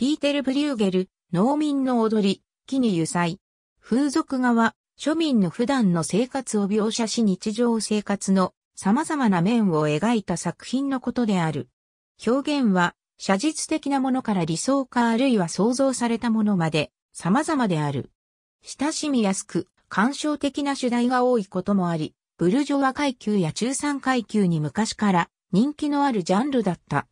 ピーテル・ブリューゲル、農民の踊り、木に油彩。風俗画は、庶民の普段の生活を描写し日常生活の様々な面を描いた作品のことである。表現は、写実的なものから理想化あるいは想像されたものまで様々である。親しみやすく、感傷的な主題が多いこともあり、ブルジョワ階級や中産階級に昔から人気のあるジャンルだった。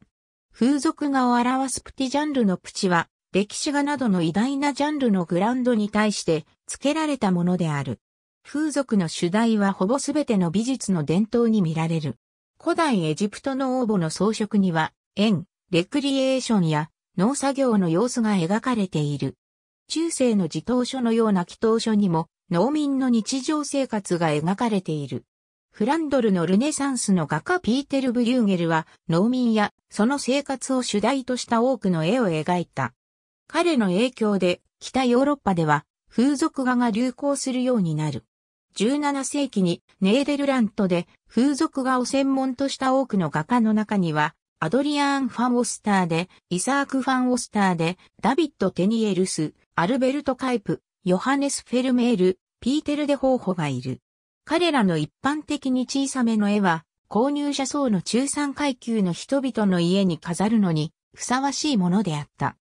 風俗画を表すプティジャンルのプチは、歴史画などの偉大なジャンルのグランドに対して付けられたものである。風俗の主題はほぼすべての美術の伝統に見られる。古代エジプトの王母の装飾には、園、レクリエーションや農作業の様子が描かれている。中世の自頭書のような祈祷書にも、農民の日常生活が描かれている。フランドルのルネサンスの画家ピーテル・ブリューゲルは農民やその生活を主題とした多くの絵を描いた。彼の影響で北ヨーロッパでは風俗画が流行するようになる。17世紀にネーデルラントで風俗画を専門とした多くの画家の中には、アドリアーン・ファン・オスターで、イサーク・ファン・オスターで、ダビッド・テニエルス、アルベルト・カイプ、ヨハネス・フェルメール、ピーテル・デ・ホーホがいる。彼らの一般的に小さめの絵は、購入者層の中産階級の人々の家に飾るのに、ふさわしいものであった。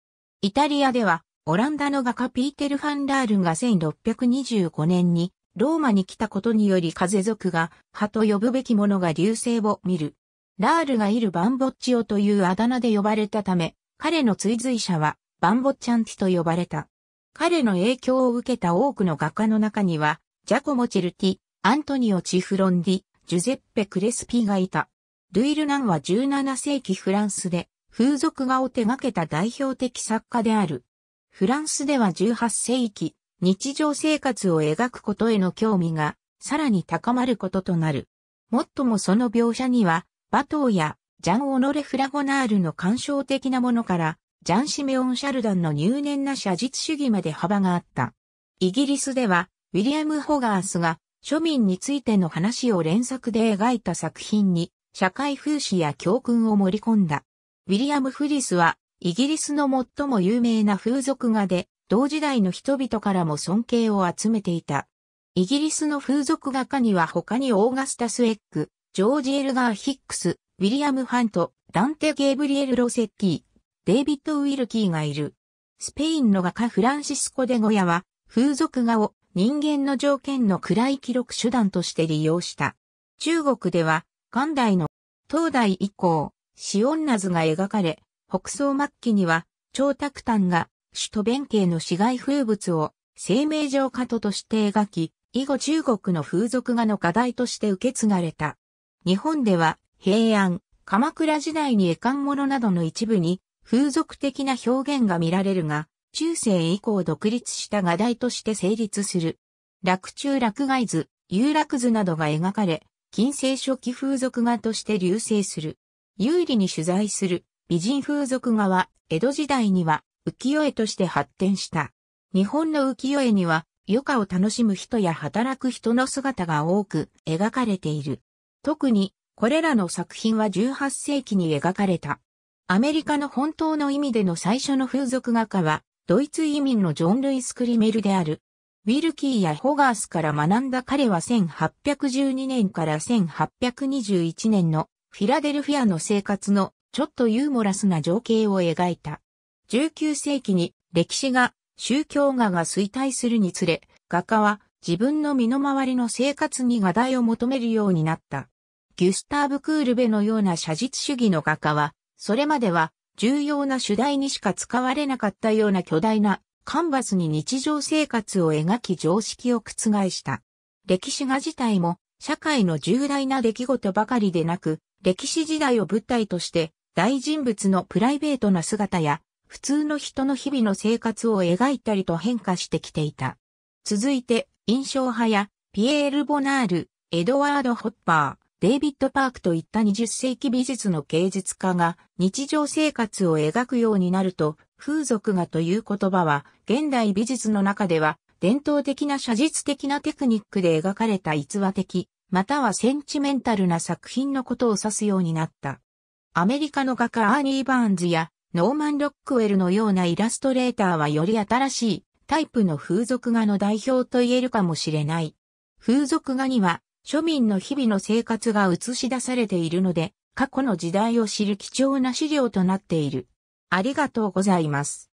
イタリアでは、オランダの画家ピーテル・ファンラールが1625年に、ローマに来たことにより風族が、派と呼ぶべきものが流星を見る。ラールがいるバンボッチオというあだ名で呼ばれたため、彼の追随者は、バンボッチャンティと呼ばれた。彼の影響を受けた多くの画家の中には、ジャコモ・チェルティ、アントニオ・チフロンディ、ジュゼッペ・クレスピがいた。ルイ・ルナンは17世紀フランスで風俗画を手掛けた代表的作家である。フランスでは18世紀、日常生活を描くことへの興味がさらに高まることとなる。もっともその描写には、バトーやジャン・オノレ・フラゴナールの感傷的なものから、ジャン・シメオン・シャルダンの入念な写実主義まで幅があった。イギリスでは、ウィリアム・ホガースが庶民についての話を連作で描いた作品に、社会風刺や教訓を盛り込んだ。ウィリアム・フリスは、イギリスの最も有名な風俗画で、同時代の人々からも尊敬を集めていた。イギリスの風俗画家には他にオーガスタス・エッグ、ジョージ・エルガー・ヒックス、ウィリアム・ハント、ダンテ・ゲーブリエル・ロセッティ、デイビッド・ウィルキーがいる。スペインの画家フランシスコ・デゴヤは、風俗画を人間の条件の暗い記録手段として利用した。中国では、元代の東代以降、シオンナズが描かれ、北宋末期には、張卓丹が首都弁慶の市街風物を生命上過渡として描き、以後中国の風俗画の課題として受け継がれた。日本では平安、鎌倉時代に絵巻物などの一部に風俗的な表現が見られるが、中世以降独立した画題として成立する。落中落外図、有楽図などが描かれ、近世初期風俗画として流星する。有利に取材する美人風俗画は、江戸時代には浮世絵として発展した。日本の浮世絵には、余暇を楽しむ人や働く人の姿が多く描かれている。特に、これらの作品は18世紀に描かれた。アメリカの本当の意味での最初の風俗画家は、ドイツ移民のジョン・ルイス・クリメルである。ウィルキーやホガースから学んだ彼は1812年から1821年のフィラデルフィアの生活のちょっとユーモラスな情景を描いた。19世紀に歴史が宗教画が衰退するにつれ、画家は自分の身の回りの生活に画題を求めるようになった。ギュスターブ・クールベのような写実主義の画家は、それまでは重要な主題にしか使われなかったような巨大なカンバスに日常生活を描き常識を覆した。歴史画自体も社会の重大な出来事ばかりでなく、歴史時代を舞台として大人物のプライベートな姿や普通の人の日々の生活を描いたりと変化してきていた。続いて、印象派やピエール・ボナール、エドワード・ホッパー。デイビッド・パークといった20世紀美術の芸術家が日常生活を描くようになると、風俗画という言葉は現代美術の中では伝統的な写実的なテクニックで描かれた逸話的、またはセンチメンタルな作品のことを指すようになった。アメリカの画家アーニー・バーンズやノーマン・ロックウェルのようなイラストレーターはより新しいタイプの風俗画の代表と言えるかもしれない。風俗画には庶民の日々の生活が映し出されているので、過去の時代を知る貴重な資料となっている。ありがとうございます。